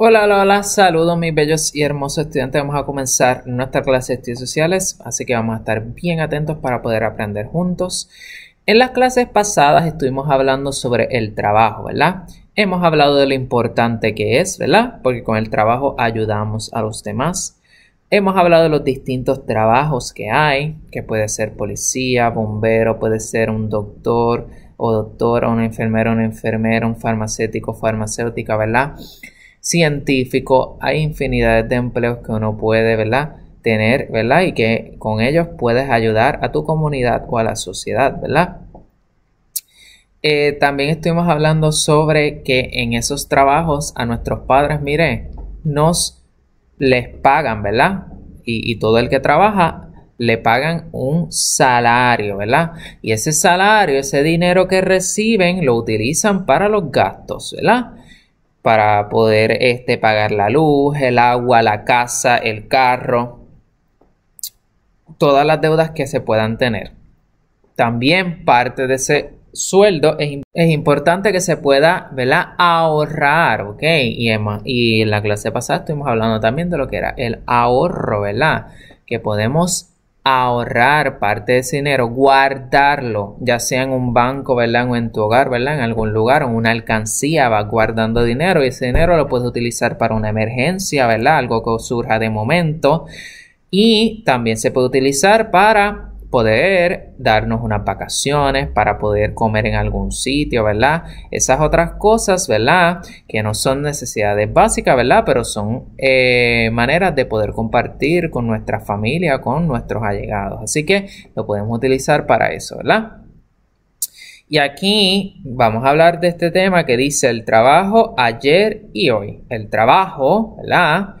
Hola, hola, hola, saludos mis bellos y hermosos estudiantes. Vamos a comenzar nuestra clase de estudios sociales, así que vamos a estar bien atentos para poder aprender juntos. En las clases pasadas estuvimos hablando sobre el trabajo, ¿verdad? Hemos hablado de lo importante que es, ¿verdad? Porque con el trabajo ayudamos a los demás. Hemos hablado de los distintos trabajos que hay, que puede ser policía, bombero, puede ser un doctor o doctora, una enfermera, un enfermera, un farmacéutico, farmacéutica, ¿verdad? científico, hay infinidades de empleos que uno puede, ¿verdad? Tener, ¿verdad? Y que con ellos puedes ayudar a tu comunidad o a la sociedad, ¿verdad? Eh, también estuvimos hablando sobre que en esos trabajos a nuestros padres, mire, nos les pagan, ¿verdad? Y, y todo el que trabaja le pagan un salario, ¿verdad? Y ese salario, ese dinero que reciben, lo utilizan para los gastos, ¿verdad? para poder este, pagar la luz, el agua, la casa, el carro, todas las deudas que se puedan tener. También parte de ese sueldo es, importante que se pueda ¿verdad? ahorrar, ¿ok? Y, y en la clase pasada estuvimos hablando también de lo que era el ahorro, ¿verdad? Que podemos ahorrar parte de ese dinero, guardarlo, ya sea en un banco, ¿verdad? O en tu hogar, ¿verdad? En algún lugar, en una alcancía, vas guardando dinero y ese dinero lo puedes utilizar para una emergencia, ¿verdad? Algo que surja de momento. Y también se puede utilizar para poder darnos unas vacaciones, para poder comer en algún sitio, ¿verdad? Esas otras cosas, ¿verdad? Que no son necesidades básicas, ¿verdad? Pero son eh, maneras de poder compartir con nuestra familia, con nuestros allegados. Así que lo podemos utilizar para eso, ¿verdad? Y aquí vamos a hablar de este tema que dice el trabajo ayer y hoy. El trabajo, ¿verdad?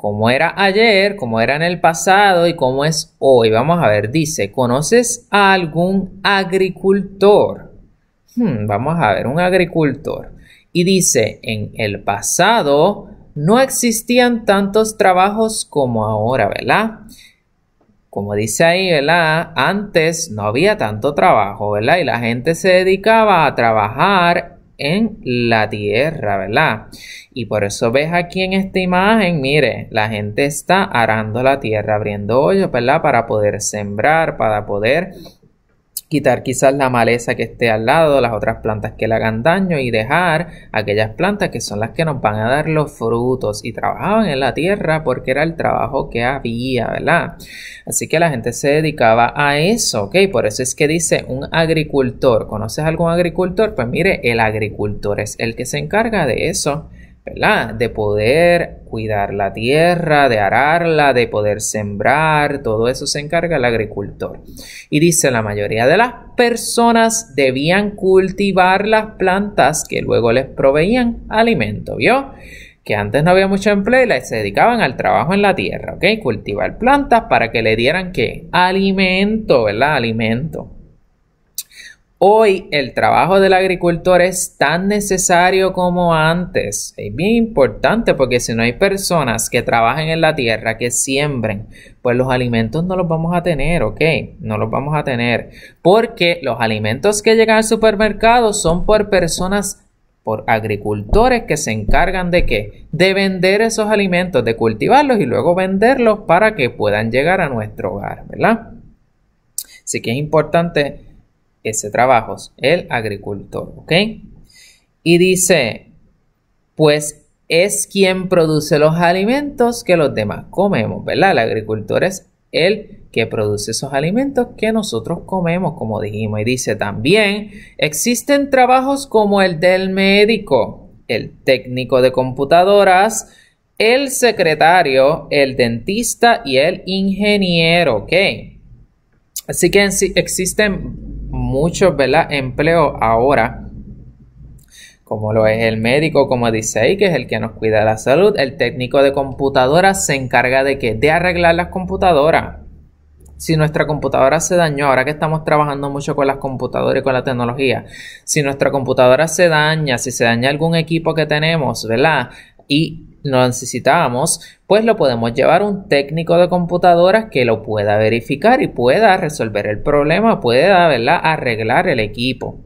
como era ayer, como era en el pasado y como es hoy. Vamos a ver, dice, ¿conoces a algún agricultor? Hmm, vamos a ver, un agricultor. Y dice, en el pasado no existían tantos trabajos como ahora, ¿verdad? Como dice ahí, ¿verdad? Antes no había tanto trabajo, ¿verdad? Y la gente se dedicaba a trabajar en la tierra, ¿verdad? Y por eso ves aquí en esta imagen, mire, la gente está arando la tierra, abriendo hoyos, ¿verdad? Para poder sembrar, para poder quitar quizás la maleza que esté al lado, las otras plantas que le hagan daño y dejar aquellas plantas que son las que nos van a dar los frutos y trabajaban en la tierra porque era el trabajo que había, ¿verdad? Así que la gente se dedicaba a eso, ¿ok? Por eso es que dice un agricultor, ¿conoces algún agricultor? Pues mire, el agricultor es el que se encarga de eso. De poder cuidar la tierra, de ararla, de poder sembrar, todo eso se encarga el agricultor. Y dice, la mayoría de las personas debían cultivar las plantas que luego les proveían alimento, ¿vio? Que antes no había mucho empleo y se dedicaban al trabajo en la tierra, ¿ok? Cultivar plantas para que le dieran qué? Alimento, ¿verdad? Alimento. Hoy el trabajo del agricultor es tan necesario como antes. Es bien importante porque si no hay personas que trabajen en la tierra, que siembren, pues los alimentos no los vamos a tener, ¿ok? No los vamos a tener. Porque los alimentos que llegan al supermercado son por personas por agricultores que se encargan de qué? De vender esos alimentos, de cultivarlos y luego venderlos para que puedan llegar a nuestro hogar, ¿verdad? Así que es importante ese trabajo, el agricultor, ¿ok? Y dice, pues es quien produce los alimentos que los demás comemos, ¿verdad? El agricultor es el que produce esos alimentos que nosotros comemos, como dijimos. Y dice también, existen trabajos como el del médico, el técnico de computadoras, el secretario, el dentista y el ingeniero, ¿ok? Así que existen muchos ¿verdad? empleos ahora, como lo es el médico, como dice ahí, que es el que nos cuida la salud, el técnico de computadoras se encarga de qué? De arreglar las computadoras. Si nuestra computadora se dañó, ahora que estamos trabajando mucho con las computadoras y con la tecnología, si nuestra computadora se daña, si se daña algún equipo que tenemos, ¿verdad? Y lo necesitamos, pues lo podemos llevar un técnico de computadoras que lo pueda verificar y pueda resolver el problema, pueda ¿verdad? arreglar el equipo.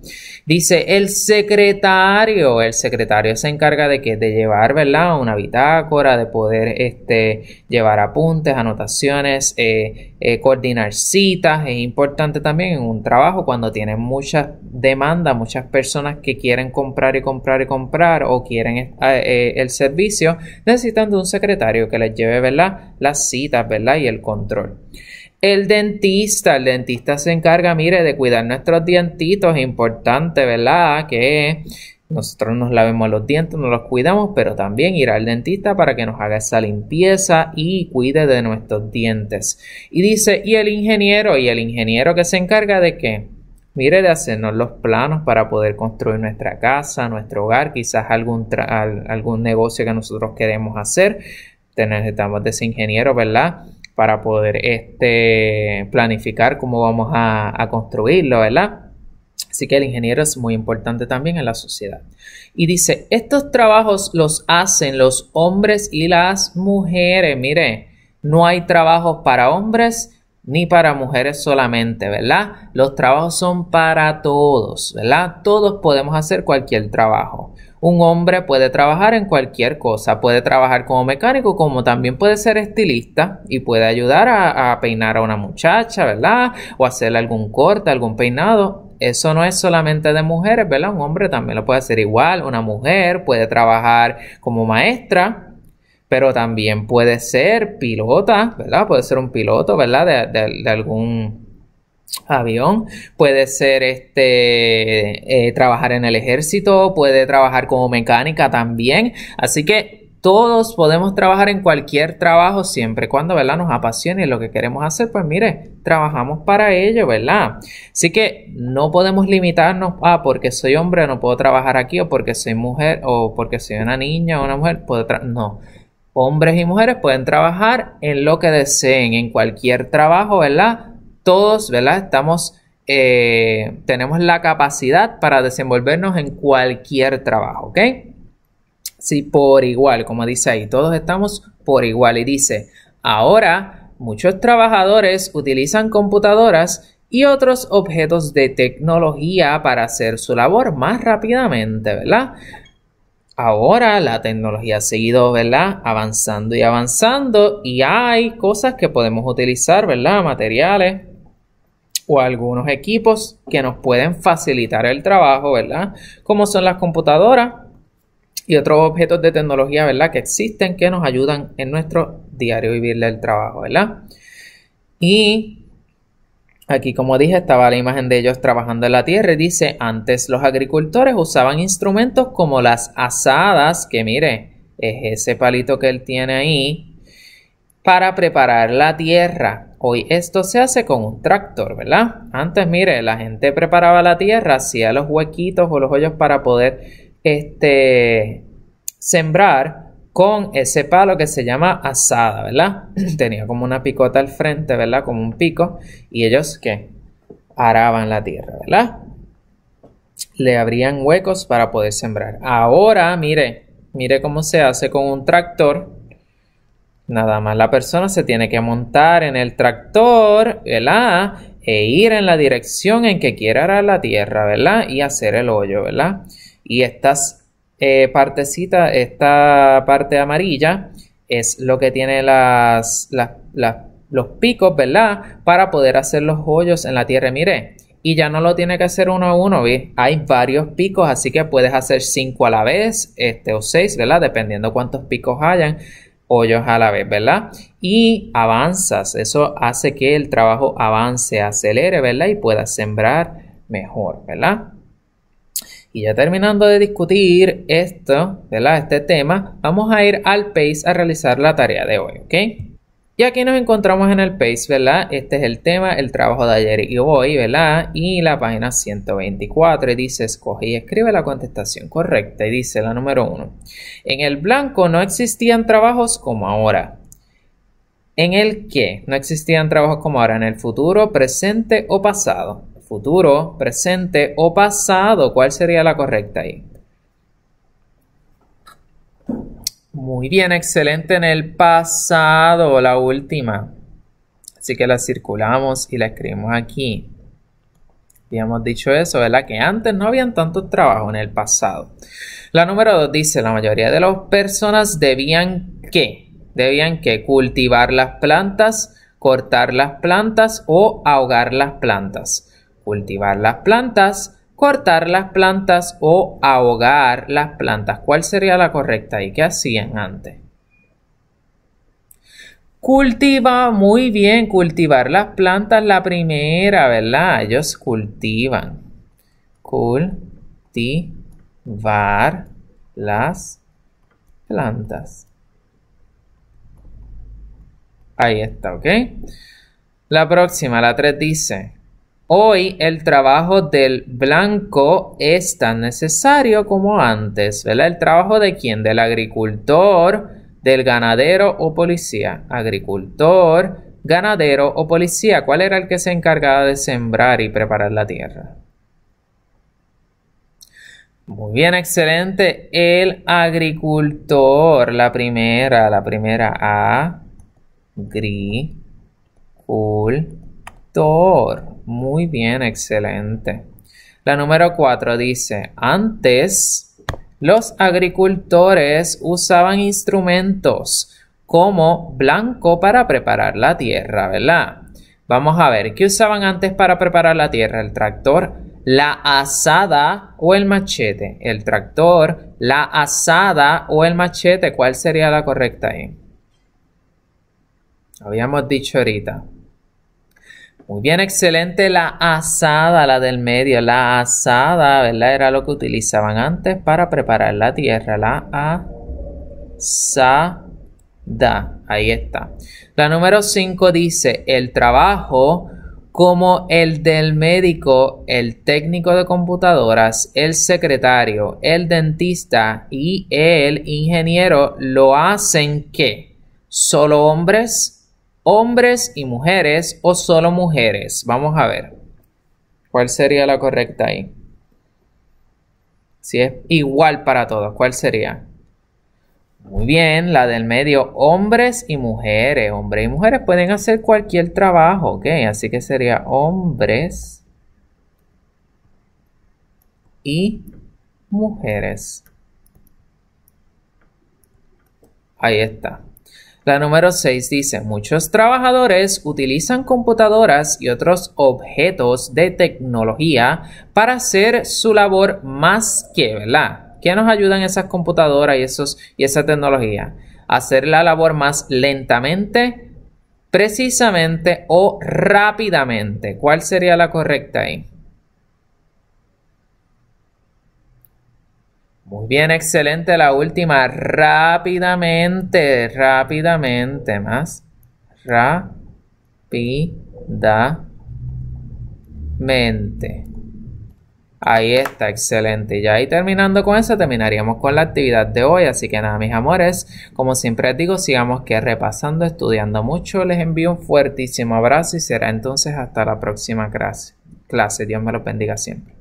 Dice el secretario, el secretario se encarga de que de llevar ¿verdad? una bitácora, de poder este, llevar apuntes, anotaciones, eh, eh, coordinar citas. Es importante también en un trabajo cuando tienen mucha demanda muchas personas que quieren comprar y comprar y comprar o quieren eh, el servicio necesitan de un secretario que les lleve, ¿verdad? Las citas, ¿verdad? Y el control. El dentista, el dentista se encarga, mire, de cuidar nuestros dientitos, importante, ¿verdad? Que nosotros nos lavemos los dientes, nos los cuidamos, pero también ir al dentista para que nos haga esa limpieza y cuide de nuestros dientes. Y dice, ¿y el ingeniero? ¿Y el ingeniero que se encarga de qué? Mire de hacernos los planos para poder construir nuestra casa, nuestro hogar, quizás algún, algún negocio que nosotros queremos hacer. Necesitamos de ese ingeniero, ¿verdad? Para poder este, planificar cómo vamos a, a construirlo, ¿verdad? Así que el ingeniero es muy importante también en la sociedad. Y dice, estos trabajos los hacen los hombres y las mujeres. Mire, no hay trabajos para hombres ni para mujeres solamente, ¿verdad? Los trabajos son para todos, ¿verdad? Todos podemos hacer cualquier trabajo. Un hombre puede trabajar en cualquier cosa, puede trabajar como mecánico, como también puede ser estilista y puede ayudar a, peinar a una muchacha, ¿verdad? O hacerle algún corte, algún peinado. Eso no es solamente de mujeres, ¿verdad? Un hombre también lo puede hacer igual, una mujer puede trabajar como maestra, pero también puede ser pilota, ¿verdad? Puede ser un piloto, ¿verdad? De, algún avión, puede ser este eh, trabajar en el ejército, puede trabajar como mecánica también, así que todos podemos trabajar en cualquier trabajo siempre y cuando, ¿verdad? Nos apasione lo que queremos hacer, pues mire, trabajamos para ello, ¿verdad? Así que no podemos limitarnos a porque soy hombre no puedo trabajar aquí o porque soy mujer o porque soy una niña o una mujer, puede no hombres y mujeres pueden trabajar en lo que deseen, en cualquier trabajo, ¿verdad? Todos, ¿verdad? Estamos, eh, tenemos la capacidad para desenvolvernos en cualquier trabajo, ¿ok? Sí, por igual, como dice ahí, todos estamos por igual. Y dice, ahora muchos trabajadores utilizan computadoras y otros objetos de tecnología para hacer su labor más rápidamente, ¿verdad? Ahora la tecnología ha seguido, ¿verdad? Avanzando y avanzando y hay cosas que podemos utilizar, ¿verdad? Materiales o algunos equipos que nos pueden facilitar el trabajo, ¿verdad? Como son las computadoras y otros objetos de tecnología, ¿verdad? Que existen que nos ayudan en nuestro diario vivir del trabajo, ¿verdad? Y Aquí, como dije, estaba la imagen de ellos trabajando en la tierra y dice, antes los agricultores usaban instrumentos como las asadas, que mire, es ese palito que él tiene ahí, para preparar la tierra. Hoy esto se hace con un tractor, ¿verdad? Antes, mire, la gente preparaba la tierra, hacía los huequitos o los hoyos para poder este, sembrar con ese palo que se llama asada, ¿verdad? Tenía como una picota al frente, ¿verdad? Como un pico. Y ellos, ¿qué? Araban la tierra, ¿verdad? Le abrían huecos para poder sembrar. Ahora, mire, mire cómo se hace con un tractor. Nada más la persona se tiene que montar en el tractor, ¿verdad? E ir en la dirección en que quiera arar la tierra, ¿verdad? Y hacer el hoyo, ¿verdad? Y estas eh, partecita, esta parte amarilla, es lo que tiene las, los picos, ¿verdad? Para poder hacer los hoyos en la tierra. Mire, y ya no lo tiene que hacer uno a uno, ¿ves? Hay varios picos, así que puedes hacer cinco a la vez, este, o seis, ¿verdad? Dependiendo cuántos picos hayan, hoyos a la vez, ¿verdad? Y avanzas, eso hace que el trabajo avance, acelere, ¿verdad? Y puedas sembrar mejor, ¿verdad? Y ya terminando de discutir esto, ¿verdad? este tema, vamos a ir al PACE a realizar la tarea de hoy, ¿ok? Y aquí nos encontramos en el PACE, ¿verdad? Este es el tema, el trabajo de ayer y hoy, ¿verdad? Y la página 124 dice, escoge y escribe la contestación correcta. Y dice la número 1. En el blanco no existían trabajos como ahora. ¿En el qué? No existían trabajos como ahora, en el futuro, presente o pasado futuro, presente o pasado. ¿Cuál sería la correcta ahí? Muy bien, excelente en el pasado, la última. Así que la circulamos y la escribimos aquí. hemos dicho eso, ¿verdad? Que antes no habían tanto trabajo en el pasado. La número dos dice, la mayoría de las personas debían que, debían que cultivar las plantas, cortar las plantas o ahogar las plantas cultivar las plantas, cortar las plantas o ahogar las plantas. ¿Cuál sería la correcta y qué hacían antes? Cultiva, muy bien, cultivar las plantas la primera, ¿verdad? Ellos cultivan. Cultivar las plantas. Ahí está, ¿ok? La próxima, la 3 dice, hoy el trabajo del blanco es tan necesario como antes, ¿verdad? El trabajo de quién? Del agricultor, del ganadero o policía. Agricultor, ganadero o policía. ¿Cuál era el que se encargaba de sembrar y preparar la tierra? Muy bien, excelente. El agricultor, la primera, la primera A. Agricultor. Muy bien, excelente. La número 4 dice, antes los agricultores usaban instrumentos como blanco para preparar la tierra, ¿verdad? Vamos a ver, ¿qué usaban antes para preparar la tierra? El tractor, la asada o el machete. El tractor, la asada o el machete, ¿cuál sería la correcta ahí? Habíamos dicho ahorita. Muy bien, excelente. La asada, la del medio, la asada, ¿verdad? Era lo que utilizaban antes para preparar la tierra. La asada. Ahí está. La número 5 dice, el trabajo como el del médico, el técnico de computadoras, el secretario, el dentista y el ingeniero lo hacen que solo hombres hombres y mujeres o solo mujeres. Vamos a ver. ¿Cuál sería la correcta ahí? Si es igual para todos, ¿cuál sería? Muy bien, la del medio, hombres y mujeres. Hombres y mujeres pueden hacer cualquier trabajo, ¿ok? Así que sería hombres y mujeres. Ahí está. La número 6 dice, muchos trabajadores utilizan computadoras y otros objetos de tecnología para hacer su labor más que, ¿verdad? ¿Qué nos ayudan esas computadoras y, esos, y esa tecnología? Hacer la labor más lentamente, precisamente o rápidamente. ¿Cuál sería la correcta ahí? Muy bien, excelente. La última. Rápidamente, rápidamente. Más. Rápidamente. Ahí está, excelente. Ya ahí terminando con eso, terminaríamos con la actividad de hoy. Así que nada, mis amores, como siempre les digo, sigamos que repasando, estudiando mucho. Les envío un fuertísimo abrazo y será entonces hasta la próxima clase. clase. Dios me lo bendiga siempre.